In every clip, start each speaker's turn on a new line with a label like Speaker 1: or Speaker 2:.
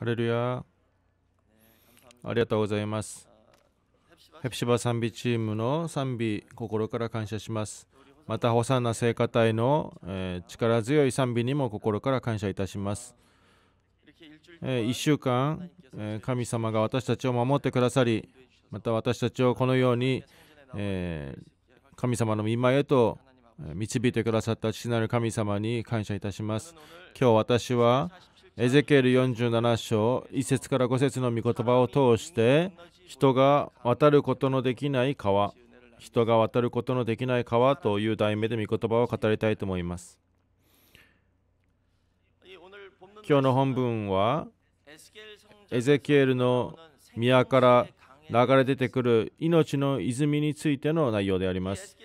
Speaker 1: ハレルヤありがとうございますヘプシバ賛美チームの賛美心から感謝しますまたホサンナ聖歌隊の、え力強い賛美にも心から感謝いたしますえ1週間、え神様が私たちを守ってくださりまた私たちをこのように、え神様の見舞いへと導いてくださった父なる神様に感謝いたします今日私はエゼケル47章1節から5節の御言葉を通して人が渡ることのできない川人が渡ることのできない川という題名で御言葉を語りたいと思います今日の本文はエゼキエルの宮から流れ出てくる命の泉についての内容であります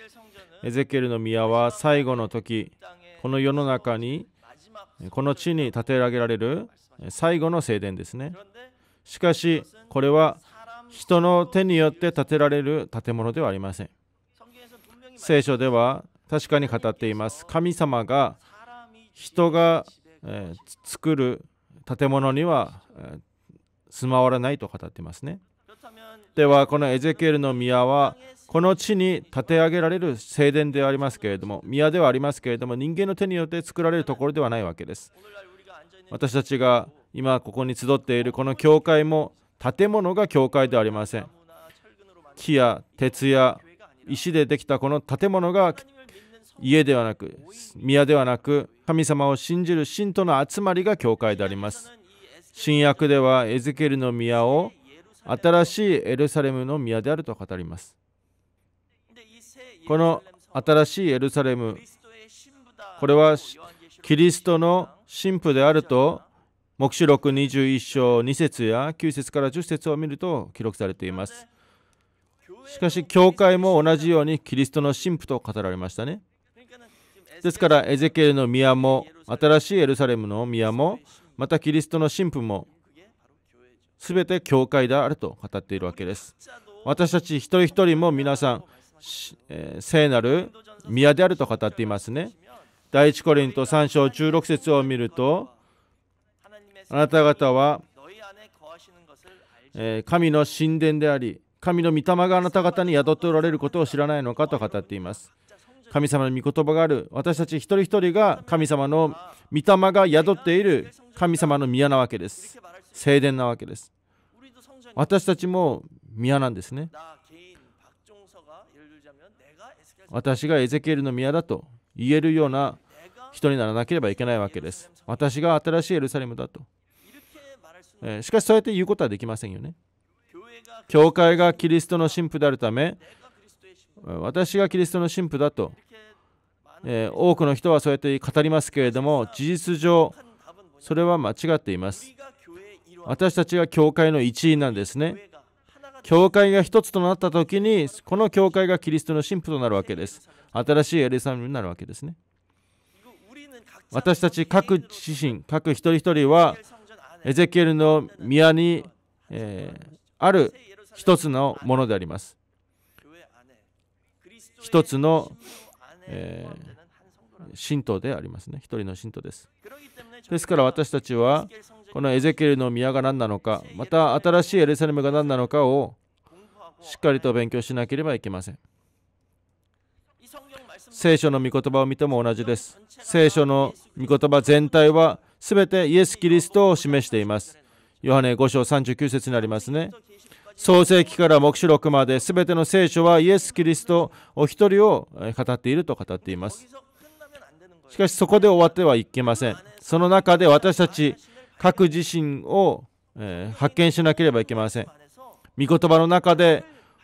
Speaker 1: エゼキエルの宮は最後の時この世の中にこの地に建て上げられる最後の聖殿ですね。しかし、これは人の手によって建てられる建物ではありません。聖書では確かに語っています。神様が人が、え作る建物には、え住まわらないと語っていますね。では、このエゼケルの宮はこの地に建て上げられる聖殿でありますけれども宮ではありますけれども人間の手によって作られるところではないわけです私たちが今ここに集っているこの教会も建物が教会ではありません木や鉄や石でできたこの建物が家ではなく宮ではなく神様を信じる信徒の集まりが教会であります新約ではエゼケルの宮を新しいエルサレムの宮であると語りますこの新しいエルサレムこれはキリストの神父であると黙示録21章2節や9節から10節を見ると記録されていますしかし教会も同じようにキリストの神父と語られましたねですからエゼケルの宮も新しいエルサレムの宮もまたキリストの神父も全て教会であると語っているわけです私たち一人一人も皆さんえー、聖なる宮であると語っていますね。第一コリント3章16節を見ると、あなた方は、えー、神の神殿であり、神の御霊があなた方に宿っておられることを知らないのかと語っています。神様の御言葉がある、私たち一人一人が神様の御霊が宿っている神様の宮なわけです。聖殿なわけです。私たちも宮なんですね。私がエゼキエルの宮だと言えるような人にならなければいけないわけです。私が新しいエルサレムだと。えしかしそうやって言うことはできませんよね。教会がキリストの神父であるため、私がキリストの神父だと、え多くの人はそうやって語りますけれども、事実上、それは間違っています。私たちが教会の一員なんですね。教会が一つとなった時に、この教会がキリストの神父となるわけです。新しいエルサレムになるわけですね。私たち各自身、各一人一人は、エゼキエルの宮に、えー、ある一つのものであります。一つの、えー神道でありますね。一人の信徒です。ですから私たちは、このエゼキエルの宮が何なのか、また新しいエルサレムが何なのかをしっかりと勉強しなければいけません。聖書の御言葉を見ても同じです。聖書の御言葉全体は全てイエス・キリストを示しています。ヨハネ5章39節になりますね。創世記から黙示録まで全ての聖書はイエス・キリストお一人を語っていると語っています。しかしそこで終わってはいけません。その中で私たち各自身を、えー、発見しなければいけません。御言葉の中で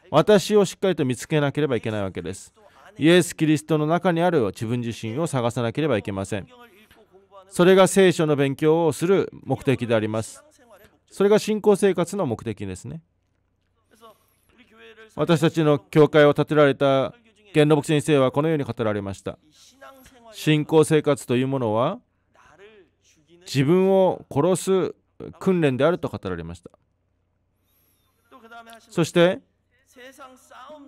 Speaker 1: 私をしっかりと見つけなければいけないわけです。イエス・キリストの中にある自分自身を探さなければいけません。それが聖書の勉強をする目的であります。それが信仰生活の目的ですね。私たちの教会を建てられた元老牧先生はこのように語られました。信仰生活というものは自分を殺す訓練であると語られましたそして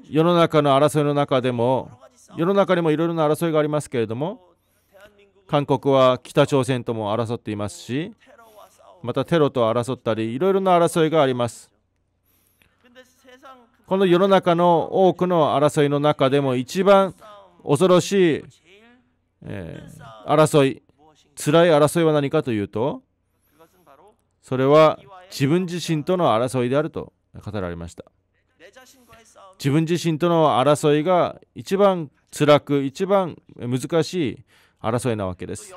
Speaker 1: 世の中の争いの中でも世の中にもいろいろな争いがありますけれども韓国は北朝鮮とも争っていますしまたテロと争ったりいろいろな争いがありますこの世の中の多くの争いの中でも一番恐ろしいえー、争い辛い争いは何かというとそれは自分自身との争いであると語られました自分自身との争いが一番辛く一番難しい争いなわけです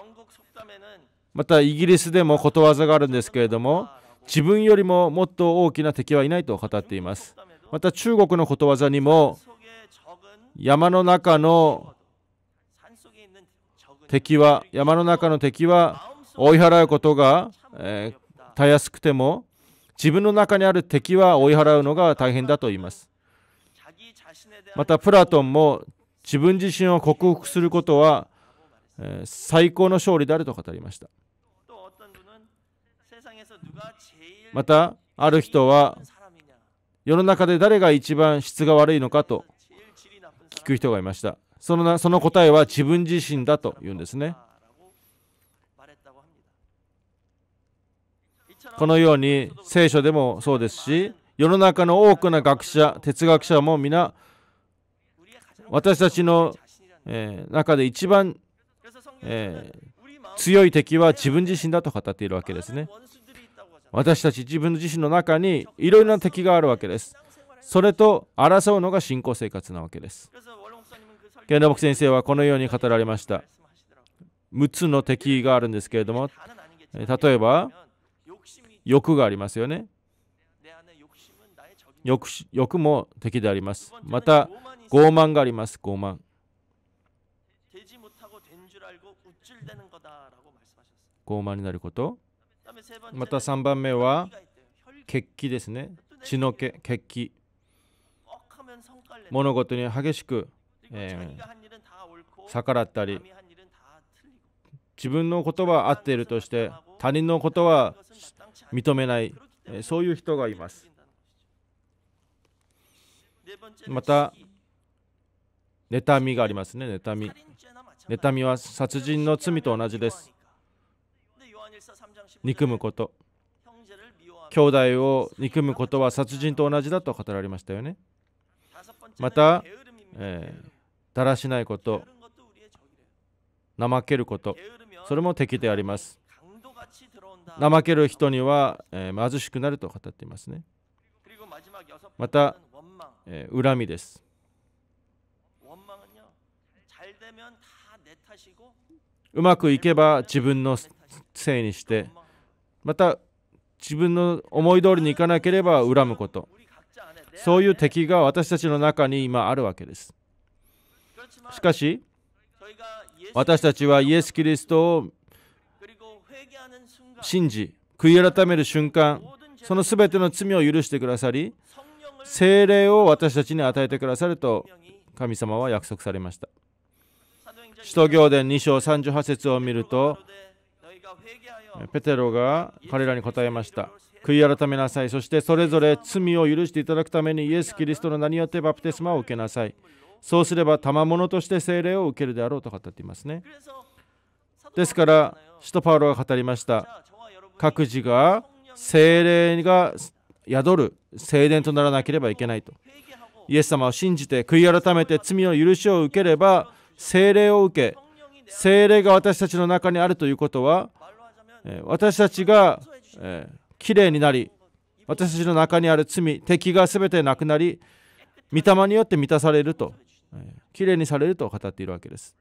Speaker 1: またイギリスでもことわざがあるんですけれども自分よりももっと大きな敵はいないと語っていますまた中国のことわざにも山の中の敵は山の中の敵は追い払うことが、えー、たやすくても自分の中にある敵は追い払うのが大変だと言いますまたプラトンも自分自身を克服することは、えー、最高の勝利であると語りましたまたある人は世の中で誰が一番質が悪いのかと聞く人がいましたそのなその答えは自分自身だと言うんですね。このように聖書でもそうですし世の中の多くの学者哲学者も皆私たちの、えー、中で一番、えー、強い敵は自分自身だと語っているわけですね私たち自分自身の中にいろいろな敵があるわけですそれと争うのが信仰生活なわけです源田牧先生はこのように語られました6つの敵があるんですけれども例えば欲がありますよね欲欲も敵でありますまた傲慢があります傲慢傲慢になることまた3番目は血気ですね血の気血気物事に激しくえ逆らったり自分のことは合っているとして他人のことは認めない、えそういう人がいますまた妬みがありますね妬み妬みは殺人の罪と同じです憎むこと兄弟を憎むことは殺人と同じだと語られましたよねまた、えーだらしないこと怠けることそれも敵であります怠ける人には、え貧しくなると語っていますねまた、え恨みですうまくいけば自分のせいにしてまた自分の思い通りにいかなければ恨むことそういう敵が私たちの中に今あるわけですしかし私たちはイエス・キリストを信じ悔い改める瞬間その全ての罪を許してくださり精霊を私たちに与えてくださると神様は約束されました使徒行伝2章38節を見るとペテロが彼らに答えました悔い改めなさいそしてそれぞれ罪を許していただくためにイエス・キリストの名によってバプテスマを受けなさいそうすれば賜物として聖霊を受けるであろうと語っていますねですから使徒パウロが語りました各自が聖霊が宿る聖殿とならなければいけないとイエス様を信じて悔い改めて罪の許しを受ければ聖霊を受け聖霊が私たちの中にあるということは私たちがきれいになり私たちの中にある罪敵が全てなくなり御霊によって満たされるときれいにされると語っているわけです。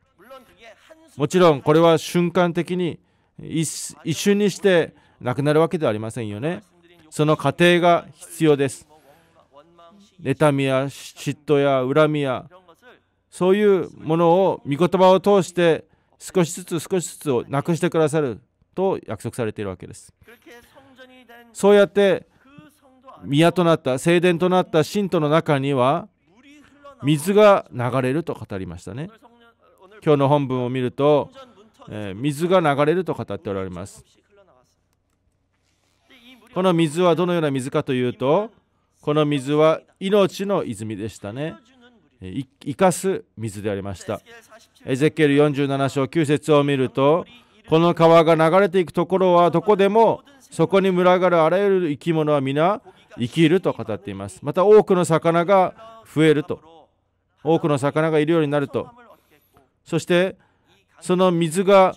Speaker 1: もちろんこれは瞬間的に一瞬にしてなくなるわけではありませんよね。その過程が必要です。妬みや嫉妬や恨みやそういうものを御言葉を通して少しずつ少しずつをなくしてくださると約束されているわけです。そうやって宮となった聖殿となった信徒の中には水が流れると語りましたね今日の本文を見ると、えー、水が流れると語っておられますこの水はどのような水かというとこの水は命の泉でしたね生かす水でありましたエゼケル47章9節を見るとこの川が流れていくところはどこでもそこに群がるあらゆる生き物は皆生きると語っていますまた多くの魚が増えると多くの魚がいるようになるとそしてその水が、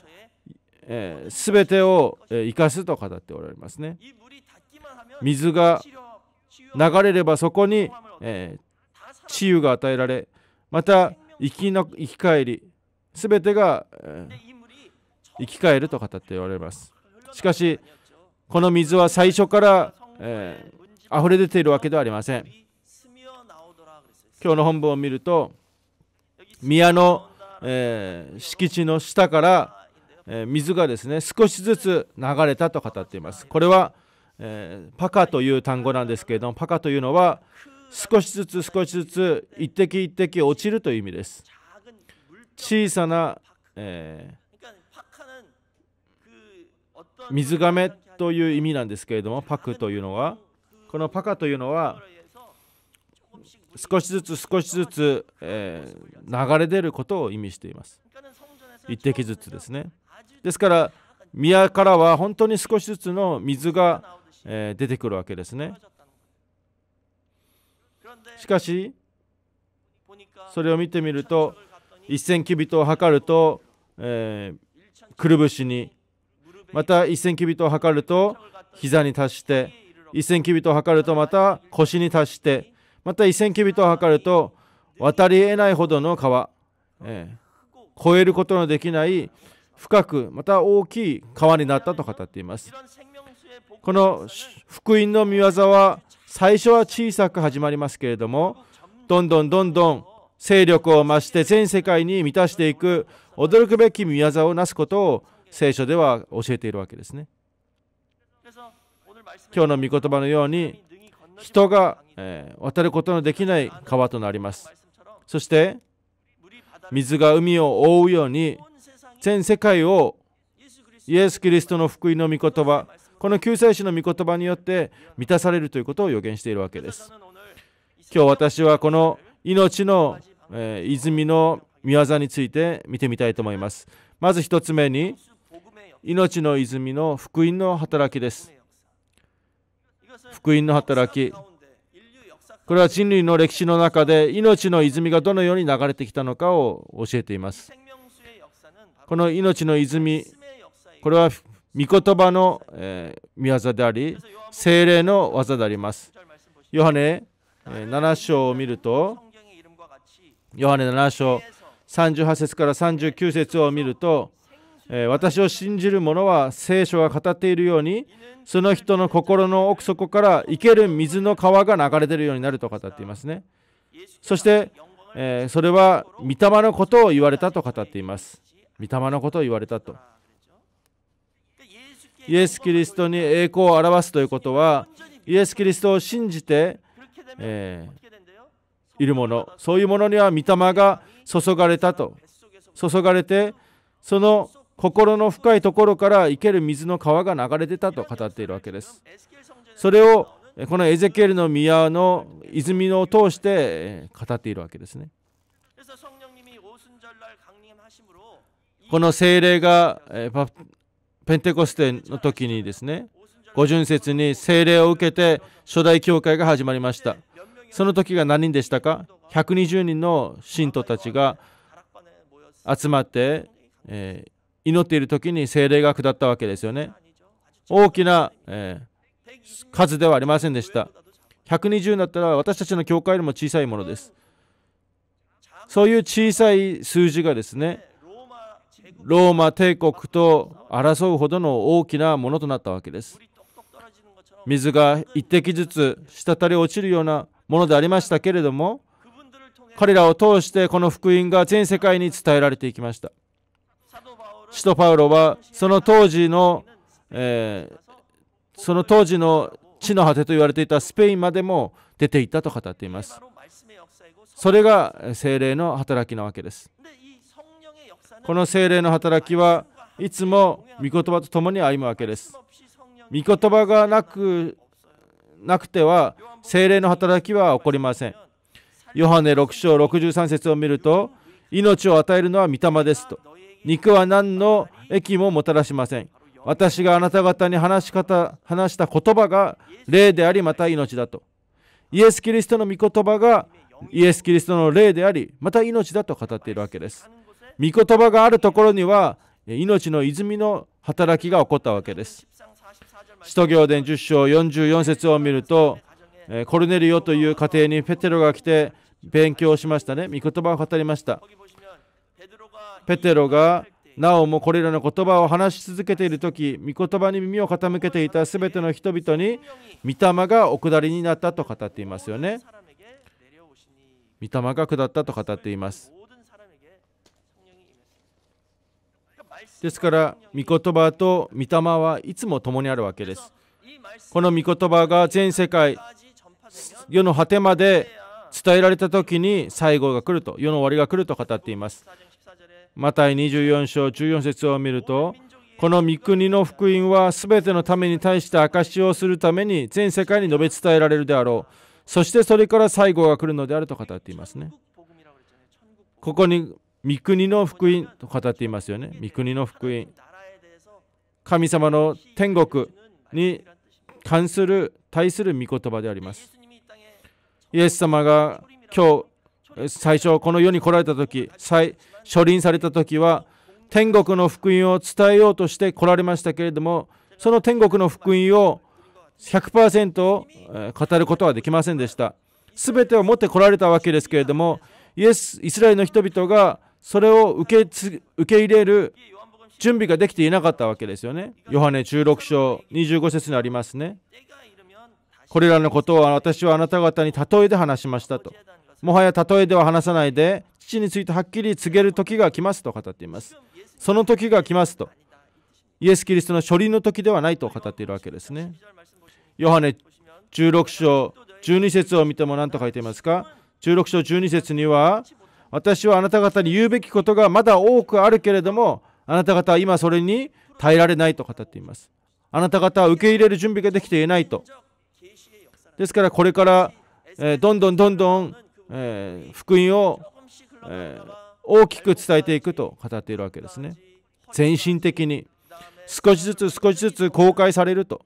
Speaker 1: えー、全てを生かすと語っておられますね水が流れればそこに、えー、治癒が与えられまた生きの生き返り全てが、えー、生き返ると語っておられますしかしこの水は最初から、えー、溢れ出ているわけではありません今日の本文を見ると宮の、えー、敷地の下から、えー、水がですね少しずつ流れたと語っていますこれは、えー、パカという単語なんですけれどもパカというのは少しずつ少しずつ一滴一滴落ちるという意味です小さな、え水がめという意味なんですけれどもパクというのはこのパカというのは少しずつ少しずつ、えー、流れ出ることを意味しています。一滴ずつですね。ですから宮からは本当に少しずつの水が、えー、出てくるわけですね。しかしそれを見てみると1,000キュビトを測ると、えー、くるぶしにまた1,000キュビトを測ると膝に達して1,000キュビトを測るとまた腰に達してまた1000キビトを測ると渡り得ないほどの川、えー、越えることのできない深くまた大きい川になったと語っていますこの福音の見業は最初は小さく始まりますけれどもどんどんどんどん勢力を増して全世界に満たしていく驚くべき見業を成すことを聖書では教えているわけですね今日の御言葉のように人が、え渡ることのできない川となりますそして水が海を覆うように全世界をイエス・キリストの福音の御言葉この救世主の御言葉によって満たされるということを予言しているわけです今日私はこの命の、え泉の御業について見てみたいと思いますまず1つ目に命の泉の福音の働きです福音の働き、これは人類の歴史の中で命の泉がどのように流れてきたのかを教えています。この命の泉、これは御言葉の、え見業であり、精霊の技であります。ヨハネ、え7章を見ると、ヨハネ7章38節から39節を見ると、え私を信じる者は聖書が語っているようにその人の心の奥底から生ける水の川が流れているようになると語っていますねそして、えそれは御霊のことを言われたと語っています御霊のことを言われたとイエス・キリストに栄光を表すということはイエス・キリストを信じて、えー、いるものそういうものには御霊が注がれたと注がれてその心の深いところから生ける水の川が流れてたと語っているわけです。それをこのエゼケルの宮の泉を通して語っているわけですね。この聖霊がペンテコステの時にですね、五巡節に聖霊を受けて初代教会が始まりました。その時が何人でしたか ?120 人の信徒たちが集まって、えー祈っている時に精霊が下ったわけですよね。大きな、えー、数ではありませんでした。120になったら私たちの教会よりも小さいものです。そういう小さい数字がですね、ローマ帝国と争うほどの大きなものとなったわけです。水が一滴ずつ滴り落ちるようなものでありましたけれども、彼らを通してこの福音が全世界に伝えられていきました。使徒パウロはその当時の、えー、その当時の地の果てと言われていたスペインまでも出ていったと語っています。それが精霊の働きなわけです。この精霊の働きはいつも御言葉と共に歩むわけです。御言葉がなくなくては精霊の働きは起こりません。ヨハネ6章63節を見ると命を与えるのは御霊ですと肉は何の益ももたらしません私があなた方に話し方話した言葉が霊でありまた命だとイエス・キリストの御言葉がイエス・キリストの霊でありまた命だと語っているわけです御言葉があるところには命の泉の働きが起こったわけです使徒行伝10章44節を見るとコルネリオという家庭にペテロが来て勉強しましたね御言葉を語りましたペテロがなおもこれらの言葉を話し続けている時御言葉に耳を傾けていた全ての人々に御霊がお下りになったと語っていますよね御霊が下ったと語っていますですから御言葉と御霊はいつも共にあるわけですこの御言葉が全世界世の果てまで伝えられた時に最後が来ると世の終わりが来ると語っていますマタイ24章14節を見るとこの御国の福音は全てのために対して証をするために全世界に述べ伝えられるであろうそしてそれから最後が来るのであると語っていますねここに御国の福音と語っていますよね御国の福音神様の天国に関する対する御言葉でありますイエス様が今日最初この世に来られた時最処理された時は天国の福音を伝えようとして来られましたけれどもその天国の福音を100%語ることはできませんでした全てを持って来られたわけですけれどもイエスイスラエルの人々がそれを受け受け入れる準備ができていなかったわけですよねヨハネ16章25節にありますねこれらのことを私はあなた方に例えで話しましたともはや例えでは話さないで父についてはっきり告げる時が来ますと語っていますその時が来ますとイエス・キリストの処理の時ではないと語っているわけですねヨハネ16章12節を見ても何と書いていますか16章12節には私はあなた方に言うべきことがまだ多くあるけれどもあなた方は今それに耐えられないと語っていますあなた方は受け入れる準備ができていないとですからこれから、えー、どんどんどんどんえー、福音を、えー、大きく伝えていくと語っているわけですね。全身的に少しずつ少しずつ公開されると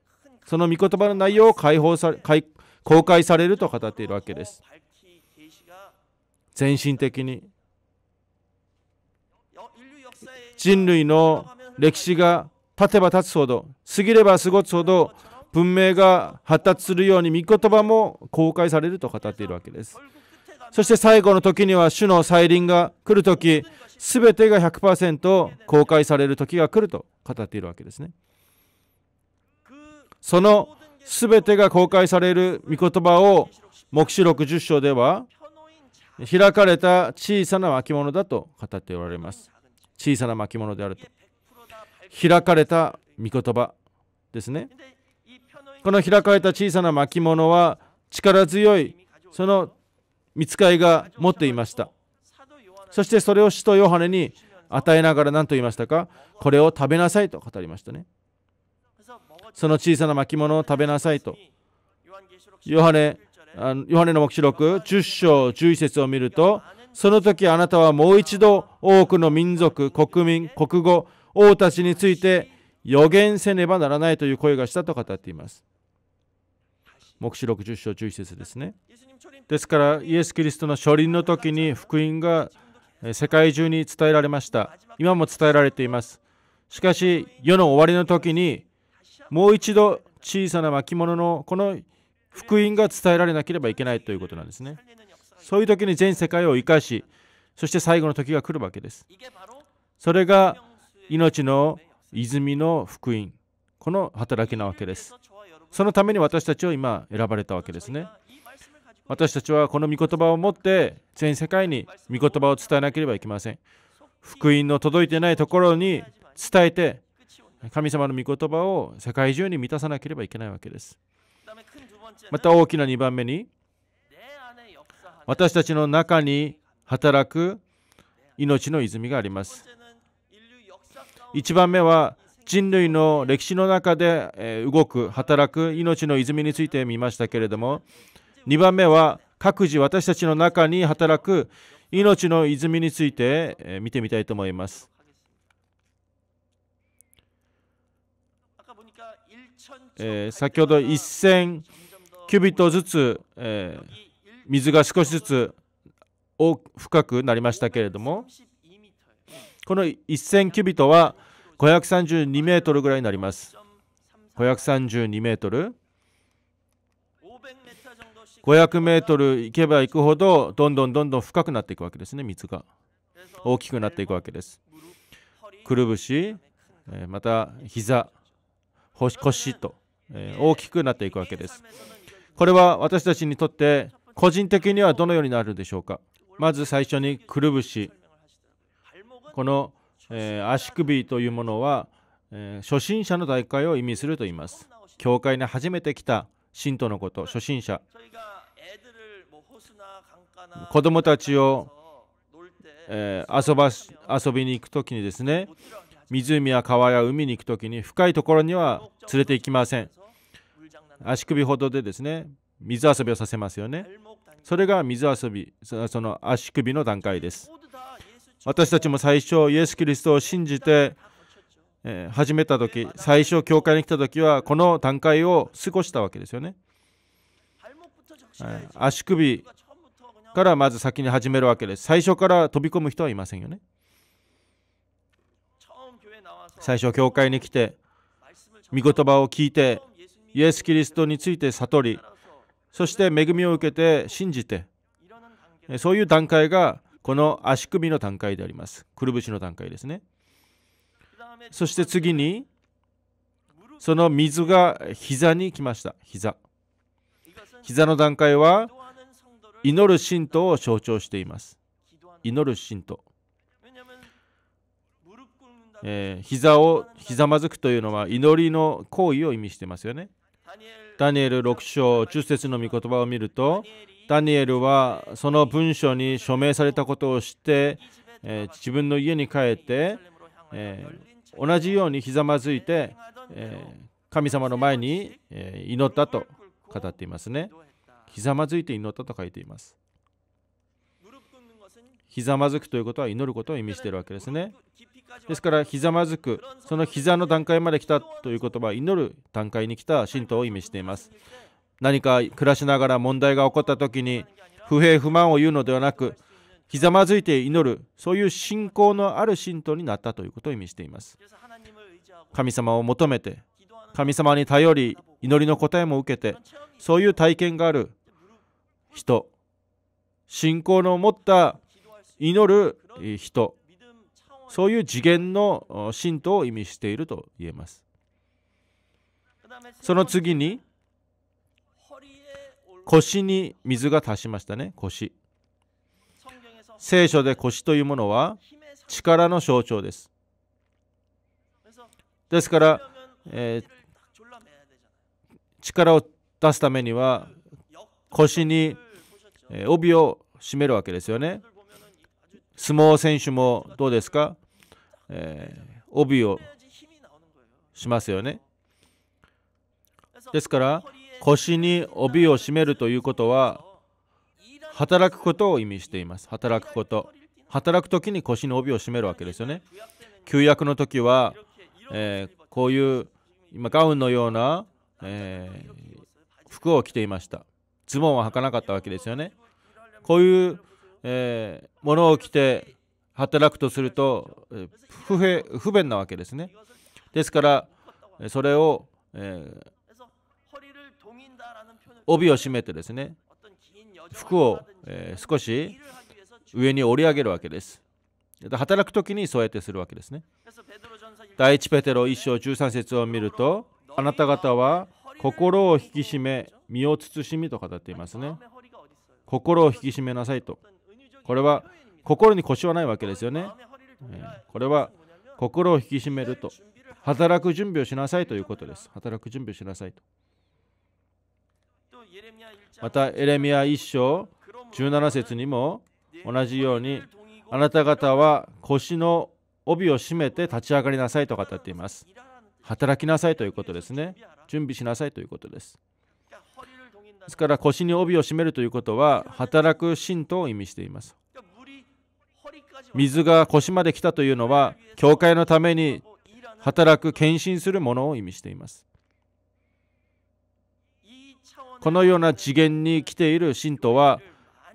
Speaker 1: その御言葉の内容を解放さ解公開されると語っているわけです。全身的に人類の歴史が経てば経つほど過ぎれば過ごすほど文明が発達するように御言葉も公開されると語っているわけです。そして最後の時には主の再臨が来る時全てが100%公開される時が来ると語っているわけですねその全てが公開される御言葉を黙示録10章では開かれた小さな巻物だと語っておられます小さな巻物であると開かれた御言葉ですねこの開かれた小さな巻物は力強いその見つかが持っていましたそしてそれを使徒ヨハネに与えながら何と言いましたかこれを食べなさいと語りましたねその小さな巻物を食べなさいとヨハネヨハネの目白録10章11節を見るとその時あなたはもう一度多くの民族国民国語王たちについて予言せねばならないという声がしたと語っています目視録0章11節ですね。ですから、イエス・キリストの初臨の時に福音が世界中に伝えられました。今も伝えられています。しかし、世の終わりの時に、もう一度小さな巻物のこの福音が伝えられなければいけないということなんですね。そういう時に全世界を生かし、そして最後の時が来るわけです。それが命の泉の福音、この働きなわけです。そのために私たちを今選ばれたわけですね。私たちはこの御言葉を持って全世界に御言葉を伝えなければいけません。福音の届いてないところに伝えて神様の御言葉を世界中に満たさなければいけないわけです。また大きな2番目に私たちの中に働く命の泉があります。1番目は人類の歴史の中で動く働く命の泉について見ましたけれども2番目は各自私たちの中に働く命の泉について見てみたいと思います。えー、先ほど1000キュビットずつ、えー、水が少しずつ深くなりましたけれどもこの1000キュビットは532メートルぐらいになります532メートル500メートル行けば行くほどどんどんどんどん深くなっていくわけですね水が大きくなっていくわけですくるぶしまた膝腰と大きくなっていくわけですこれは私たちにとって個人的にはどのようになるでしょうかまず最初にくるぶしこのえー、足首というものは、えー、初心者の大会を意味すると言います。教会に初めて来た信徒のこと、初心者。子供たちを、えー、遊ば遊びに行くときにですね、湖や川や海に行くときに深いところには連れて行きません。足首ほどでですね、水遊びをさせますよね。それが水遊び、その足首の段階です。私たちも最初イエス・キリストを信じて始めた時最初教会に来た時はこの段階を過ごしたわけですよね足首からまず先に始めるわけです最初から飛び込む人はいませんよね最初教会に来て御言葉を聞いてイエス・キリストについて悟りそして恵みを受けて信じてそういう段階がこの足首の段階であります。くるぶしの段階ですね。そして次に、その水が膝に来ました。膝。膝の段階は、祈る信徒を象徴しています。祈る信徒。えー、膝をひざまずくというのは祈りの行為を意味してますよね。ダニエル6章、中節の御言葉を見ると、ダニエルはその文書に署名されたことを知って、えー、自分の家に帰って、えー、同じようにひざまずいて、えー、神様の前に、え祈ったと語っていますね。ひざまずいて祈ったと書いています。ひざまずくということは祈ることを意味しているわけですね。ですから、ひざまずく、その膝の段階まで来たという言葉は祈る段階に来た神道を意味しています。何か暮らしながら問題が起こった時に不平不満を言うのではなくひざまずいて祈るそういう信仰のある信徒になったということを意味しています神様を求めて神様に頼り祈りの答えも受けてそういう体験がある人信仰の持った祈る人そういう次元の信徒を意味していると言えますその次に腰に水が足しましたね腰聖書で腰というものは力の象徴ですですから、えー、力を出すためには腰に帯を締めるわけですよね相撲選手もどうですか、えー、帯をしますよねですから腰に帯を締めるということは働くことを意味しています働くこと働く時に腰の帯を締めるわけですよね旧約の時は、えー、こういう今ガウンのような、えー、服を着ていましたズボンは履かなかったわけですよねこういう、えー、ものを着て働くとすると不平不便なわけですねですからそれを、えー、帯を締めてですね服を、えー、少し上に折り上げるわけです働く時にそうやってするわけですね第一ペテロ1章13節を見るとあなた方は心を引き締め身を慎みと語っていますね心を引き締めなさいとこれは心に腰はないわけですよね、えこれは心を引き締めると働く準備をしなさいということです働く準備をしなさいとまたエレミア1章17節にも同じようにあなた方は腰の帯を締めて立ち上がりなさいと語っています働きなさいということですね準備しなさいということですですから腰に帯を締めるということは働く信徒を意味しています水が腰まで来たというのは教会のために働く献身するものを意味していますこのような次元に来ている信徒は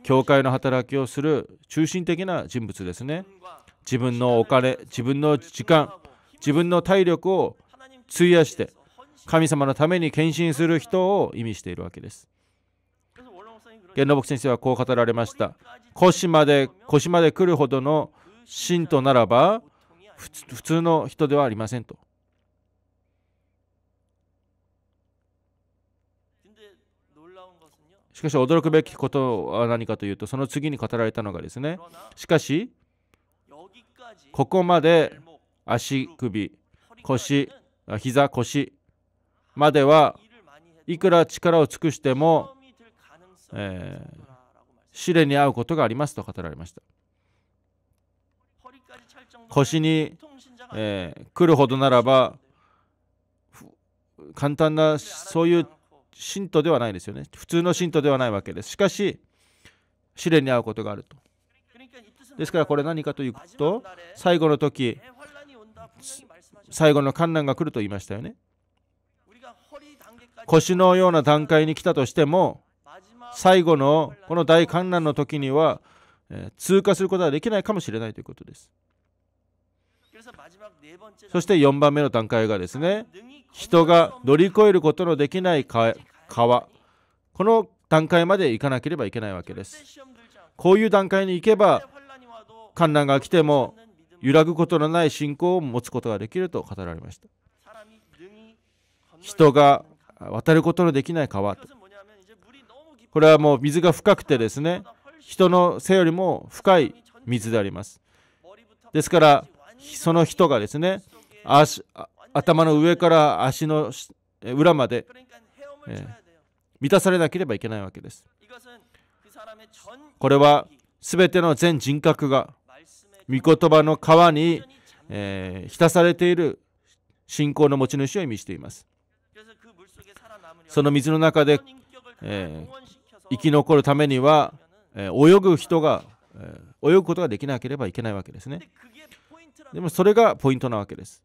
Speaker 1: 教会の働きをする中心的な人物ですね自分のお金自分の時間自分の体力を費やして神様のために献身する人を意味しているわけです源信先生はこう語られました腰まで腰まで来るほどの信徒ならば普通の人ではありませんとしかし驚くべきことは何かというとその次に語られたのがですねしかしここまで足首腰膝腰まではいくら力を尽くしても、えー、試練に遭うことがありますと語られました腰に、えー、来るほどならば簡単なそういう信徒ではないですよね。普通の信徒ではないわけです。しかし、試練に遭うことがあると。ですからこれ何かというと、最後の時、最後の観難が来ると言いましたよね。腰のような段階に来たとしても、最後のこの大観覧の時には、え通過することはできないかもしれないということです。そして4番目の段階がですね、人が乗り越えることのできない川この段階まで行かなければいけないわけですこういう段階に行けば観覧が来ても揺らぐことのない信仰を持つことができると語られました人が渡ることのできない川とこれはもう水が深くてですね人の背よりも深い水でありますですからその人がですね足頭の上から足の裏まで、え満たされなければいけないわけです。これは全ての全人格が御言葉の川に、えー、浸されている信仰の持ち主を意味しています。その水の中で、えー、生き残るためには、えー、泳ぐ人が、え泳ぐことができなければいけないわけですね。でもそれがポイントなわけです。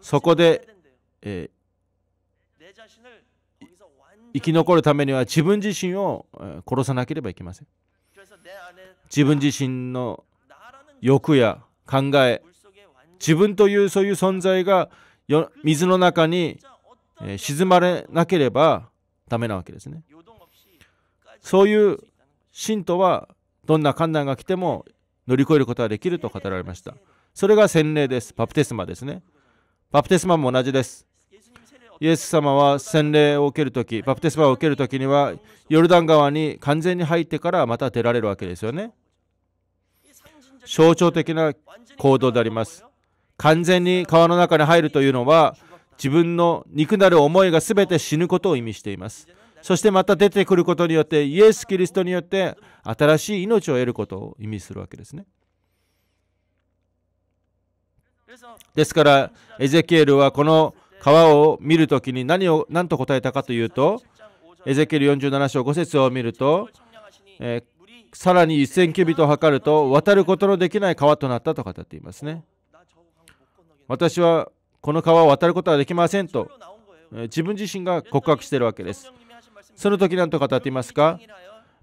Speaker 1: そこで、えー、生き残るためには自分自身を殺さなければいけません自分自身の欲や考え自分というそういう存在が水の中に、え沈まれなければダメなわけですねそういう信徒はどんな困難が来ても乗り越えることができると語られましたそれが洗礼ですバプテスマですねバプテスマも同じです。イエス様は洗礼を受けるとき、バプテスマを受けるときには、ヨルダン川に完全に入ってからまた出られるわけですよね。象徴的な行動であります。完全に川の中に入るというのは、自分の肉なる思いが全て死ぬことを意味しています。そしてまた出てくることによって、イエス・キリストによって新しい命を得ることを意味するわけですね。ですから、エゼキエルはこの川を見るときに何を何と答えたかというと、エゼキエル47章5節を見ると、えー、さらに1000キュビットを測ると、渡ることのできない川となったと語っていますね。私はこの川を渡ることはできませんと、えー、自分自身が告白しているわけです。その時何と語っていますか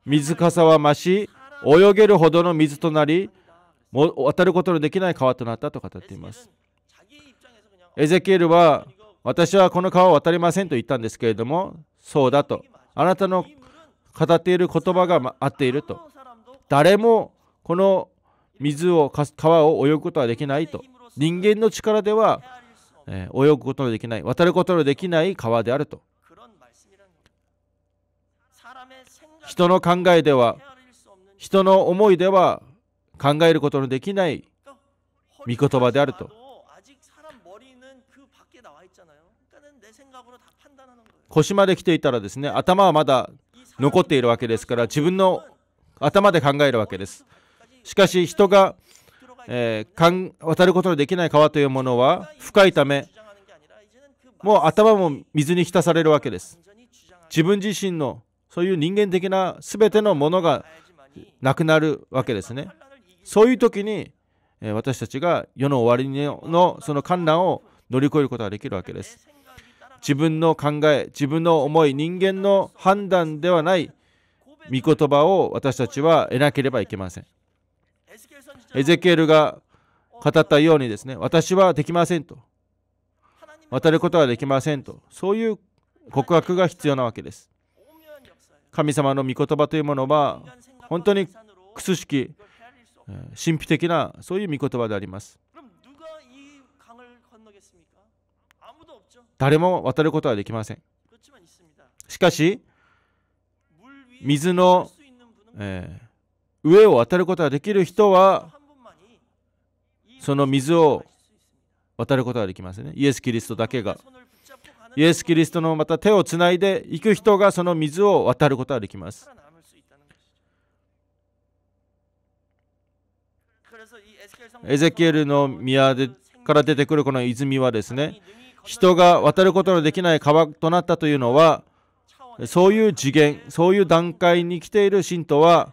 Speaker 1: 水かさは増し、泳げるほどの水となり、も渡ることのできない川となったと語っています。エゼキエルは私はこの川を渡りませんと言ったんですけれども、そうだと。あなたの語っている言葉が合っていると。誰もこの水を川を泳ぐことはできないと。人間の力では、え泳ぐことのできない、渡ることのできない川であると。人の考えでは、人の思いでは考えることのできない御言葉であると腰まで来ていたらですね頭はまだ残っているわけですから自分の頭で考えるわけですしかし人が、えー、渡ることのできない川というものは深いためもう頭も水に浸されるわけです自分自身のそういう人間的な全てのものがなくなるわけですねそういう時に、え私たちが世の終わりのその観難を乗り越えることができるわけです。自分の考え、自分の思い、人間の判断ではない御言葉を私たちは得なければいけません。エゼケールが語ったようにですね、私はできませんと。渡ることはできませんと。そういう告白が必要なわけです。神様の御言葉というものは本当に苦しき神秘的なそういう御言葉であります誰も渡ることはできませんしかし水の、えー、上を渡ることができる人はその水を渡ることができますねイエス・キリストだけがイエス・キリストのまた手をつないでいく人がその水を渡ることができますエゼキエルの宮でから出てくるこの泉はですね人が渡ることのできない川となったというのはそういう次元そういう段階に来ている信徒は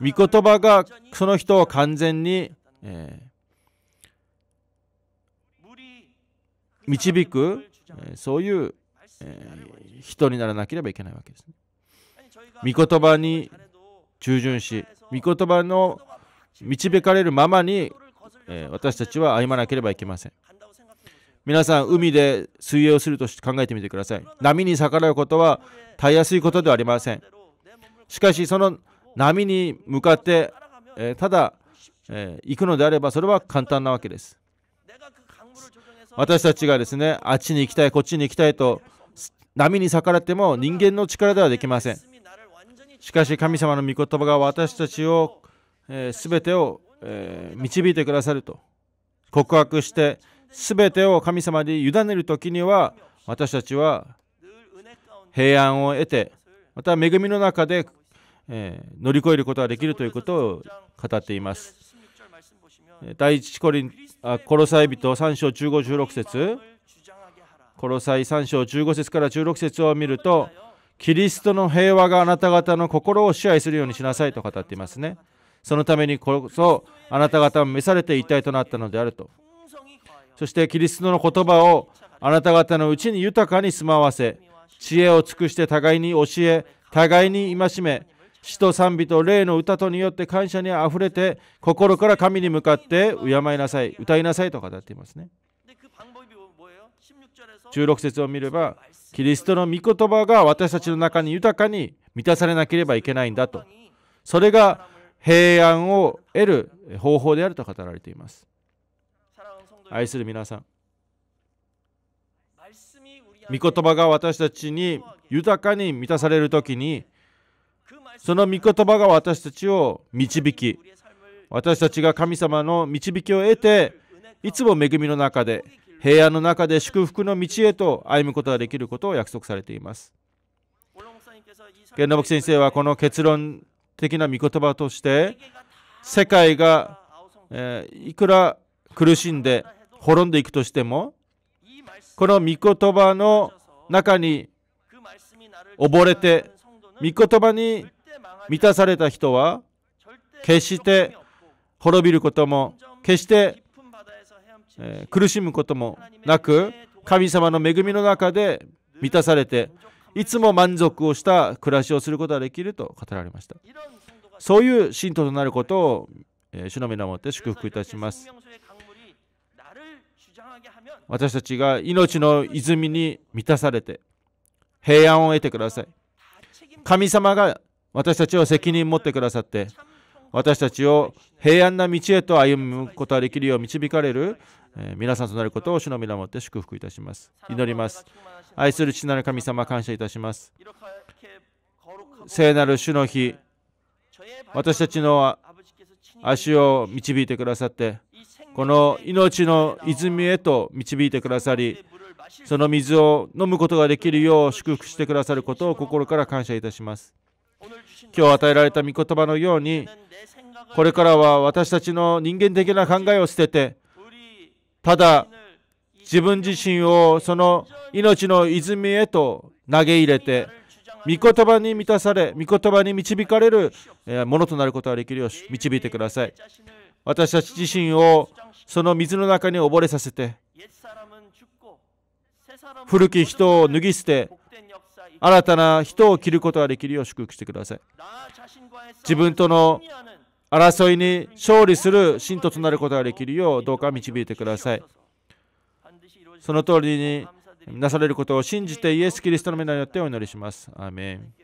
Speaker 1: 御言葉がその人を完全に、え導く、えそういう、え人にならなければいけないわけです、ね。御言葉に従順し御言葉の導かれるままに、えー、私たちは歩まなければいけません。皆さん、海で水泳をすると考えてみてください。波に逆らうことはたやすいことではありません。しかし、その波に向かって、えー、ただ、えー、行くのであれば、それは簡単なわけです。私たちがですね、あっちに行きたい、こっちに行きたいと、波に逆らっても人間の力ではできません。しかし神様の御言葉が私たちをすべてを、導いてくださると告白して全てを神様に委ねる時には私たちは平安を得てまた恵みの中で、乗り越えることができるということを語っています第一コリンあコロサイ人3章1516節コロサイ3章15節から16節を見るとキリストの平和があなた方の心を支配するようにしなさいと語っていますねそのためにこそあなた方は召されて一体となったのであるとそしてキリストの言葉をあなた方のうちに豊かに住まわせ知恵を尽くして互いに教え互いに戒め死と賛美と霊の歌とによって感謝にあふれて心から神に向かって敬いなさい歌いなさいと語っていますね16節を見ればキリストの御言葉が私たちの中に豊かに満たされなければいけないんだとそれが平安を得る方法であると語られています愛する皆さん御言葉が私たちに豊かに満たされる時にその御言葉が私たちを導き私たちが神様の導きを得ていつも恵みの中で平安の中で祝福の道へと歩むことができることを約束されています。源信先生はこの結論的な御言葉として世界が、えいくら苦しんで滅んでいくとしてもこの御言葉の中に溺れて御言葉に満たされた人は決して滅びることも決して、え苦しむこともなく神様の恵みの中で満たされていつも満足をした暮らしをすることができると語られましたそういう信徒となることを主の皆をもって祝福いたします私たちが命の泉に満たされて平安を得てください神様が私たちを責任持ってくださって私たちを平安な道へと歩むことができるよう導かれる皆さんとなることを主の皆をもって祝福いたします祈ります愛する父なる神様、感謝いたします。聖なる主の日、私たちの足を導いてくださって、この命の泉へと導いてくださり、その水を飲むことができるよう祝福してくださることを心から感謝いたします。今日与えられた御言葉のように、これからは私たちの人間的な考えを捨てて、ただ自分自身をその命の泉へと投げ入れて御言葉に満たされ御言葉に導かれるものとなることができるよ導いてください私たち自身をその水の中に溺れさせて古き人を脱ぎ捨て新たな人を着ることができるよう祝福してください自分との争いに勝利する信徒となることができるようどうか導いてくださいその通りになされることを信じてイエス・キリストの皆によってお祈りします。アーメン